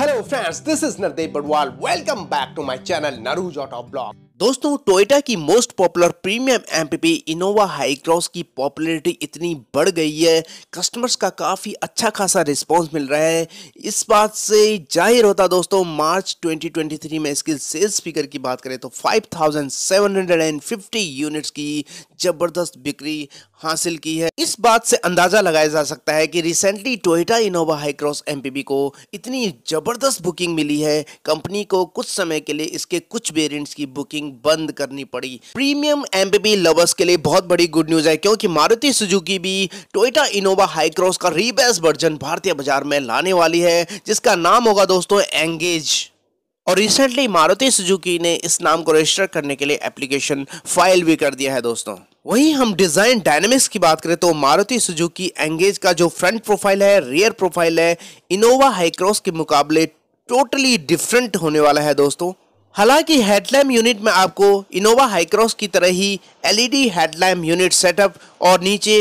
Hello friends, this is Nardeep Badwal. Welcome back to my channel Narujoto Blog. दोस्तों Toyota की most popular premium MPV Innova Hycross की popularity इतनी बढ़ गई है कस्टमर्स का काफ़ी अच्छा खासा रिस्पांस मिल रहा है इस बात से जाहिर होता दोस्तों मार्च 2023 में इसकी सेल्स फिगर की बात करें तो 5,750 यूनिट्स की ज़बरदस्त बिक्री हासिल की है इस बात से अंदाज़ा लगाया जा सकता है कि recently Toyota Innova Hycross cross MPV को इतनी ज़बरदस्त बुकिंग मिली है कंपनी को कुछ समय के लिए इसके कुछ वेरियंट्स की बुकिंग बुकिंग बंद करनी पड़ी प्रीमियम एमबीबी लवर्स के लिए बहुत बड़ी गुड न्यूज है क्योंकि मारुति सुजुकी भी टोयोटा इनोवा हाईक्रॉस का रीबेस वर्जन भारतीय बाजार में लाने वाली है जिसका नाम होगा दोस्तों एंगेज और रिसेंटली मारुति सुजुकी ने इस नाम को रजिस्टर करने के लिए एप्लीकेशन फाइल भी कर दिया है दोस्तों वहीं हम डिज़ाइन डायनेमिक्स की बात करें तो मारुति सुजुकी एंगेज का जो फ्रंट प्रोफाइल है रियर प्रोफाइल है इनोवा हाईक्रॉस के मुकाबले टोटली डिफरेंट होने वाला है दोस्तों हालांकि हेडलैम्प यूनिट में आपको इनोवा हाइक्रॉस की तरह ही एलईडी हेडलैम्प यूनिट सेटअप और नीचे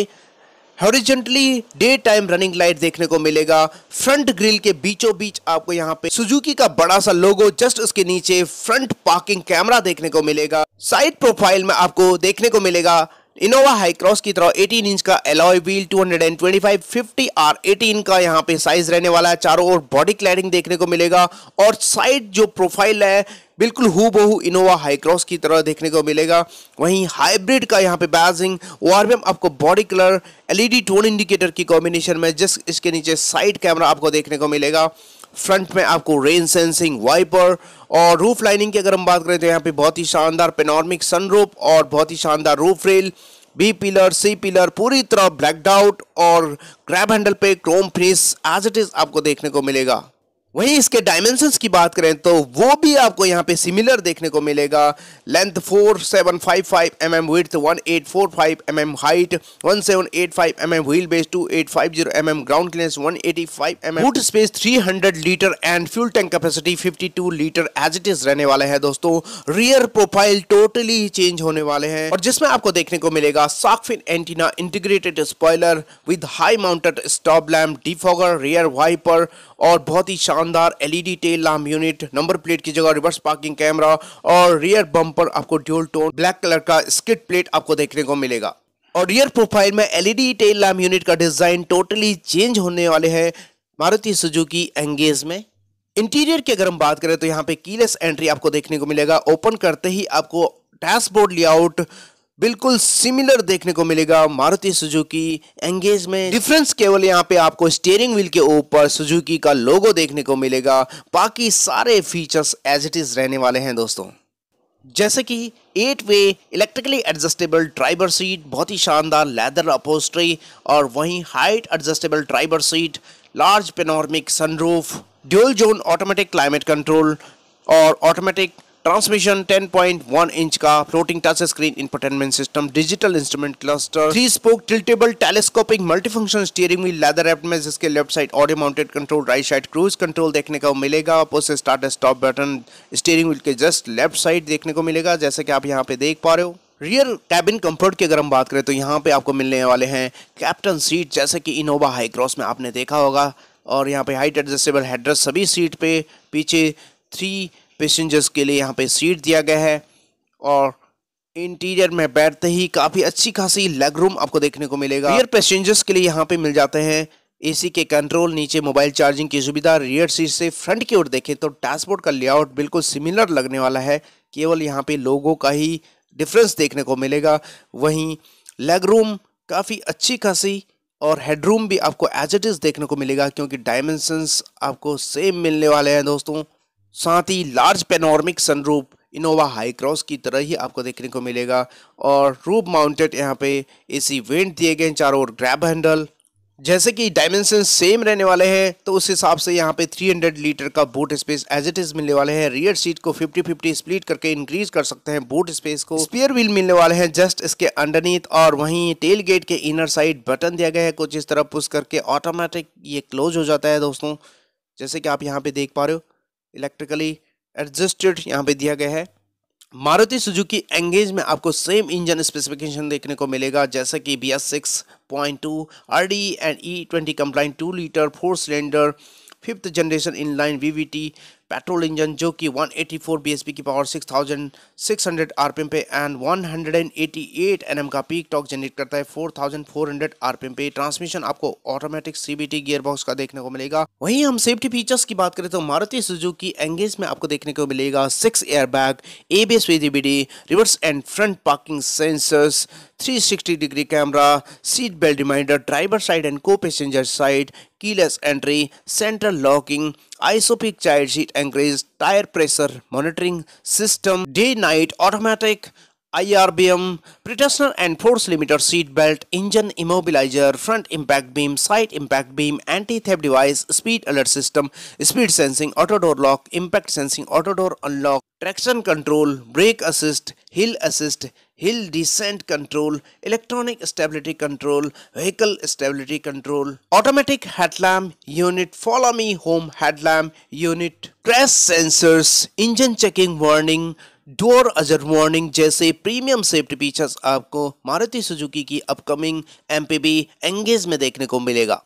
horizontally day time running light देखने को मिलेगा फ्रंट ग्रिल के बीचों बीच आपको यहाँ पे सुजुकी का बड़ा सा लोगो जस्ट उसके नीचे फ्रंट पार्किंग कैमरा देखने को मिलेगा साइड प्रोफाइल में आपको देखने को मिलेगा इनोवा हाईक्रॉस की तरह 18 इंच का एलॉय व्हील 225 50 आर 18 का यहाँ पे साइज रहने वाला है चारों ओर बॉडी क्लैडिंग देखने को मिलेगा और साइड जो प्रोफाइल है बिल्कुल हु बहु इनोवा हाईक्रॉस की तरह देखने को मिलेगा वहीं हाइब्रिड का यहाँ पे बैजिंग वारबीएम आपको body colour LED tone indicator की कॉम्बिनेशन में जिस इसके नीचे साइड कैमरा आपको देखने को मिलेगा फ्रंट में आपको रेन सेंसिंग वाइपर और रूफ लाइनिंग की अगर हम बात करें तो यहाँ पे बहुत ही शानदार पेनॉर्मिक सनरूप और बहुत ही शानदार roof rail B pillar C pillar पूरी तरह ब्लैकड आउट और ग्रैब हैंडल पे क्रोम फ्रीस एज इट इज़ आपको देखने को मिलेगा वहीं इसके डायमेंशंस की बात करें तो वो भी आपको यहाँ पे सिमिलर देखने को मिलेगा length 4755 seven five mm width 1845 mm height 1785 mm wheel base 2850 mm ground clearance 185 mm boot space 300 litre and fuel tank capacity 52 litre as it is रहने वाले हैं दोस्तों रियर प्रोफाइल टोटली चेंज होने वाले हैं और जिसमें आपको देखने को मिलेगा shark fin antenna integrated spoiler with high mounted stop lamp defogger rear wiper और बहुत ही शानदार LED tail lamp unit number plate की जगह रिवर्स पार्किंग कैमरा और रियर बम्पर आपको ड्यूल टोन ब्लैक कलर का स्किट प्लेट आपको देखने को मिलेगा और रियर प्रोफाइल में एलईडी टेल लैम्प यूनिट का डिजाइन टोटली चेंज होने वाले है मारुति सुजुकी एंगेज में इंटीरियर की अगर हम बात करें तो यहाँ पे कीलेस एंट्री आपको देखने को मिलेगा ओपन करते ही आपको डैशबोर्ड लेआउट बिल्कुल सिमिलर देखने को मिलेगा मारुति सुजुकी एंगेज में डिफरेंस केवल यहाँ पे आपको स्टीयरिंग व्हील के ऊपर सुजुकी का लोगो देखने को मिलेगा बाकी सारे फीचर्स एज इट इज रहने वाले हैं दोस्तों जैसे कि eight way electrically adjustable driver seat बहुत ही शानदार लेदर अपोस्ट्री और वहीं height adjustable driver seat large panoramic sunroof dual zone automatic climate control और ऑटोमेटिक ट्रांसमिशन 10.1 इंच का floating touch screen entertainment system digital instrument cluster three spoke tiltable telescopic multifunction steering wheel leather wrapped में जिसके left side audio mounted control right side cruise control देखने को मिलेगा opposite start stop button steering wheel के just left side देखने को मिलेगा जैसे कि आप यहाँ पे देख पा रहे हो रियर कैबिन कंफर्ट की अगर हम बात करें तो यहाँ पे आपको मिलने वाले हैं कैप्टन सीट जैसे कि इनोवा हाई क्रॉस में आपने देखा होगा और यहाँ पे हाइट एडजस्टेबल हेडरेस्ट सभी सीट पे पीछे थ्री पैसेंजर्स के लिए यहाँ पे सीट दिया गया है और इंटीरियर में बैठते ही काफ़ी अच्छी खासी लेग रूम आपको देखने को मिलेगा रियर पैसेंजर्स के लिए यहाँ पे मिल जाते हैं एसी के कंट्रोल नीचे मोबाइल चार्जिंग की सुविधा रियर सीट से फ्रंट की ओर देखें तो डैशबोर्ड का लेआउट बिल्कुल सिमिलर लगने वाला है केवल यहाँ पे लोगों का ही डिफरेंस देखने को मिलेगा वहीं लेग रूम काफ़ी अच्छी खासी और हेडरूम भी आपको एज इट इज़ देखने को मिलेगा क्योंकि डायमेंशंस आपको सेम मिलने वाले हैं दोस्तों साथ ही large panoramic sunroof Innova Hycross की तरह ही आपको देखने को मिलेगा और रूप माउंटेड यहाँ पे एसी वेंट दिए गए चारों ओर ग्रैब हैंडल जैसे कि डायमेंशन सेम रहने वाले हैं तो उस हिसाब से यहाँ पे 300 लीटर का boot space as it is मिलने वाले हैं रियर सीट को 50-50 स्प्लिट करके इंक्रीज कर सकते हैं बूट स्पेस को स्पेयर व्हील मिलने वाले हैं जस्ट इसके अंडरनीथ और वहीं टेल गेट के इनर साइड बटन दिया गया है कुछ इस तरह पुश करके ऑटोमेटिक ये क्लोज हो जाता है दोस्तों जैसे कि आप यहाँ पे देख पा रहे हो इलेक्ट्रिकली एडजस्टेड यहाँ पे दिया गया है मारुति सुजुकी एंगेज में आपको सेम इंजन स्पेसिफिकेशन देखने को मिलेगा जैसा कि B S six point two R D and E twenty compliant two litre four cylinder fifth generation line V V T petrol engine जो कि 184 bhp की पावर 6600 आरपीएम पे एंड 188 एनएम का पीक टॉक जनरेट करता है 4400 RPM पे transmission आपको automatic CBT gearbox का देखने को मिलेगा वहीं हम सेफ्टी फीचर्स की बात करें तो मारुति सुजुकी एंगेज में आपको देखने को मिलेगा six airbag ABS with EBD reverse and front parking sensors 360 degree camera seat belt reminder driver side and co-passenger side keyless entry, central locking, isopic child seat anchorage, tire pressure monitoring system, day-night automatic, IRBM, pretensioner and force limiter seat belt, engine immobilizer, front impact beam, side impact beam, anti-theft device, speed alert system, speed sensing, auto door lock, impact sensing, auto door unlock, traction control, brake assist, hill assist, hill descent control, electronic stability control, vehicle stability control, automatic headlamp unit, follow me home headlamp unit, crash sensors, engine checking warning, door ajar warning जैसे premium safety features आपको Maruti Suzuki की upcoming MPV Engage में देखने को मिलेगा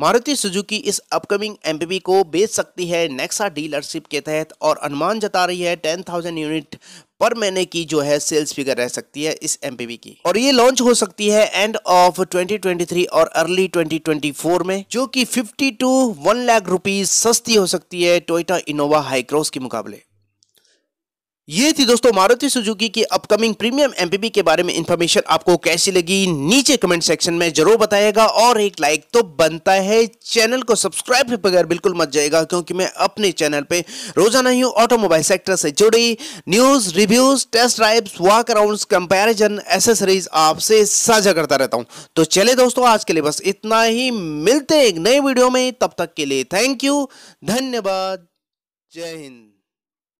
Maruti Suzuki इस upcoming M को बेच सकती है नेक्सा डीलरशिप के तहत और अनुमान जता रही है 10,000 यूनिट पर महीने की जो है सेल्स फिगर रह सकती है इस एम की और ये लॉन्च हो सकती है एंड ऑफ 2023 और अर्ली 2024 में जो कि 50 टू 1 लाख रुपीस सस्ती हो सकती है टोयोटा इनोवा हाईक्रोस के मुकाबले ये थी दोस्तों मारुति सुजुकी की अपकमिंग प्रीमियम एमपीबी के बारे में इंफॉर्मेशन आपको कैसी लगी नीचे कमेंट सेक्शन में जरूर बताएगा और एक लाइक तो बनता है चैनल को सब्सक्राइब बगैर बिल्कुल मत जाएगा क्योंकि मैं अपने चैनल पे रोजाना ही ऑटोमोबाइल सेक्टर से जुड़ी news reviews test drive walk around comparison accessories आपसे साझा करता रहता हूँ तो चले दोस्तों आज के लिए बस इतना ही मिलते एक नए वीडियो में तब तक के लिए थैंक यू धन्यवाद जय हिंद